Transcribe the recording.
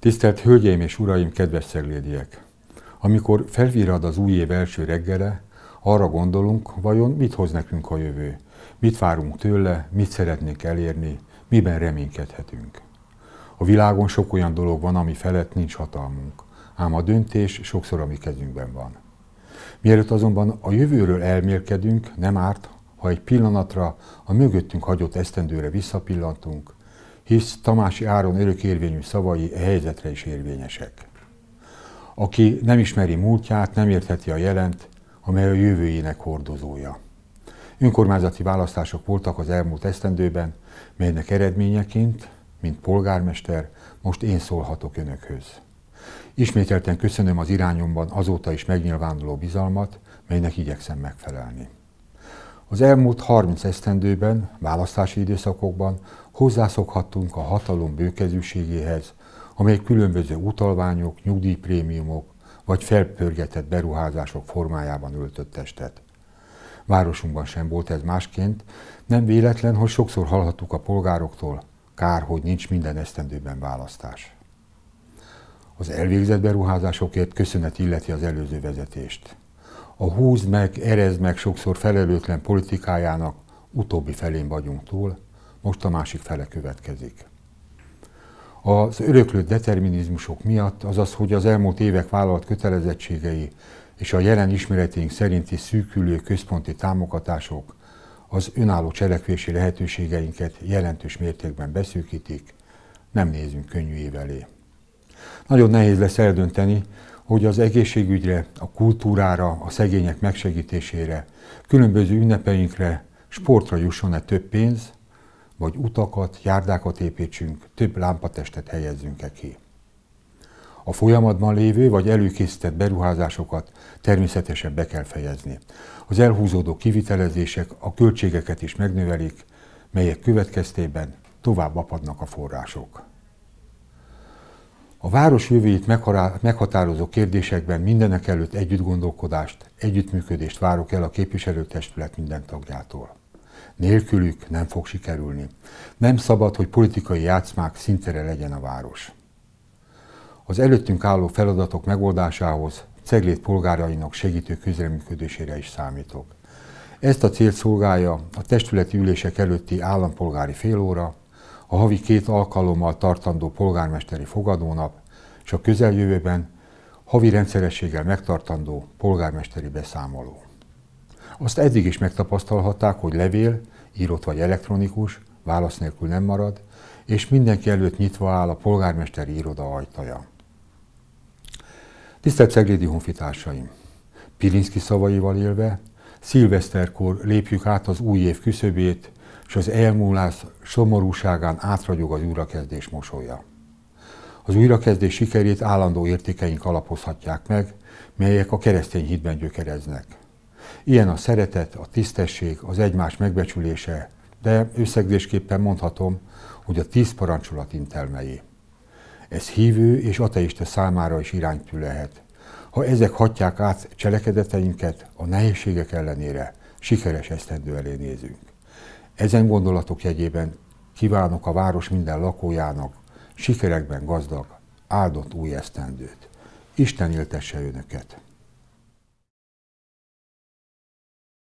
Tisztelt Hölgyeim és Uraim, kedves szeglédiek! Amikor felvirad az új év első reggele, arra gondolunk, vajon mit hoz nekünk a jövő, mit várunk tőle, mit szeretnénk elérni, miben reménykedhetünk. A világon sok olyan dolog van, ami felett nincs hatalmunk, ám a döntés sokszor a mi kezünkben van. Mielőtt azonban a jövőről elmélkedünk, nem árt, ha egy pillanatra a mögöttünk hagyott esztendőre visszapillantunk, hisz Tamási Áron örökérvényű szavai e helyzetre is érvényesek. Aki nem ismeri múltját, nem értheti a jelent, amely a jövőjének hordozója. Önkormányzati választások voltak az elmúlt esztendőben, melynek eredményeként, mint polgármester, most én szólhatok önökhöz. Ismételten köszönöm az irányomban azóta is megnyilvánuló bizalmat, melynek igyekszem megfelelni. Az elmúlt 30 esztendőben, választási időszakokban hozzászokhattunk a hatalom bőkezűségéhez, amely különböző utalványok, nyugdíjprémiumok vagy felpörgetett beruházások formájában öltött testet. Városunkban sem volt ez másként, nem véletlen, hogy sokszor hallhattuk a polgároktól, kár, hogy nincs minden esztendőben választás. Az elvégzett beruházásokért köszönet illeti az előző vezetést a húz meg, erez meg sokszor felelőtlen politikájának utóbbi felén vagyunk túl, most a másik fele következik. Az öröklött determinizmusok miatt, azaz, hogy az elmúlt évek vállalt kötelezettségei és a jelen ismereténk szerinti szűkülő központi támogatások az önálló cselekvési lehetőségeinket jelentős mértékben beszűkítik, nem nézünk könnyű év elé. Nagyon nehéz lesz eldönteni, hogy az egészségügyre, a kultúrára, a szegények megsegítésére, különböző ünnepeinkre, sportra jusson-e több pénz, vagy utakat, járdákat építsünk, több lámpatestet helyezzünk-e ki. A folyamatban lévő vagy előkészített beruházásokat természetesen be kell fejezni. Az elhúzódó kivitelezések a költségeket is megnövelik, melyek következtében tovább apadnak a források. A város jövőjét meghatározó kérdésekben mindenek előtt együtt gondolkodást, együttműködést várok el a képviselőtestület minden tagjától. Nélkülük nem fog sikerülni. Nem szabad, hogy politikai játszmák szintere legyen a város. Az előttünk álló feladatok megoldásához Ceglét polgárainak segítő közreműködésére is számítok. Ezt a célt szolgálja a testületi ülések előtti állampolgári félóra, a havi két alkalommal tartandó polgármesteri fogadónap, és a közeljövőben havi rendszerességgel megtartandó polgármesteri beszámoló. Azt eddig is megtapasztalhatták, hogy levél, írott vagy elektronikus, válasz nélkül nem marad, és mindenki előtt nyitva áll a polgármesteri iroda ajtaja. Tisztelt Szeglédi honfitársaim! Pilinszki szavaival élve, szilveszterkor lépjük át az új év küszöbét, és az elmúlás szomorúságán átragyog az újrakezdés mosolya. Az újrakezdés sikerét állandó értékeink alapozhatják meg, melyek a keresztény hitben gyökereznek. Ilyen a szeretet, a tisztesség, az egymás megbecsülése, de összegzésképpen mondhatom, hogy a tíz parancsolat intelmei. Ez hívő és ateista számára is iránytű lehet. Ha ezek hatják át cselekedeteinket, a nehézségek ellenére sikeres esztendő elé nézünk. Ezen gondolatok jegyében kívánok a város minden lakójának sikerekben gazdag, áldott új esztendőt. Isten éltesse önöket!